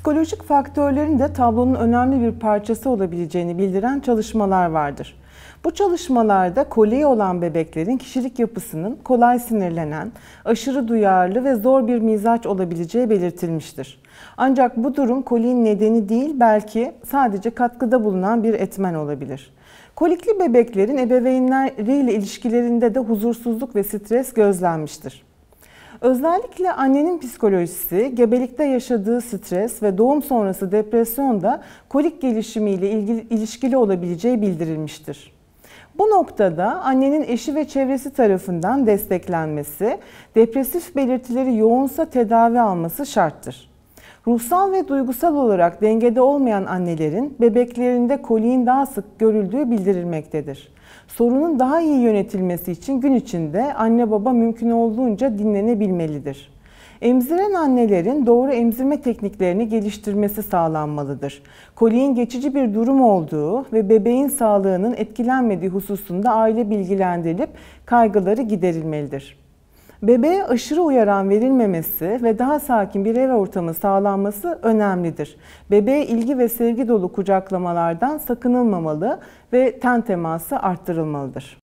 Psikolojik faktörlerin de tablonun önemli bir parçası olabileceğini bildiren çalışmalar vardır. Bu çalışmalarda kolye olan bebeklerin kişilik yapısının kolay sinirlenen, aşırı duyarlı ve zor bir mizaç olabileceği belirtilmiştir. Ancak bu durum koliğin nedeni değil belki sadece katkıda bulunan bir etmen olabilir. Kolikli bebeklerin ebeveynleriyle ilişkilerinde de huzursuzluk ve stres gözlenmiştir. Özellikle annenin psikolojisi, gebelikte yaşadığı stres ve doğum sonrası depresyon da kolik gelişimiyle ilgili, ilişkili olabileceği bildirilmiştir. Bu noktada annenin eşi ve çevresi tarafından desteklenmesi, depresif belirtileri yoğunsa tedavi alması şarttır. Ruhsal ve duygusal olarak dengede olmayan annelerin bebeklerinde koliğin daha sık görüldüğü bildirilmektedir. Sorunun daha iyi yönetilmesi için gün içinde anne baba mümkün olduğunca dinlenebilmelidir. Emziren annelerin doğru emzirme tekniklerini geliştirmesi sağlanmalıdır. Koliğin geçici bir durum olduğu ve bebeğin sağlığının etkilenmediği hususunda aile bilgilendirilip kaygıları giderilmelidir. Bebeğe aşırı uyaran verilmemesi ve daha sakin bir ev ortamı sağlanması önemlidir. Bebeğe ilgi ve sevgi dolu kucaklamalardan sakınılmamalı ve ten teması arttırılmalıdır.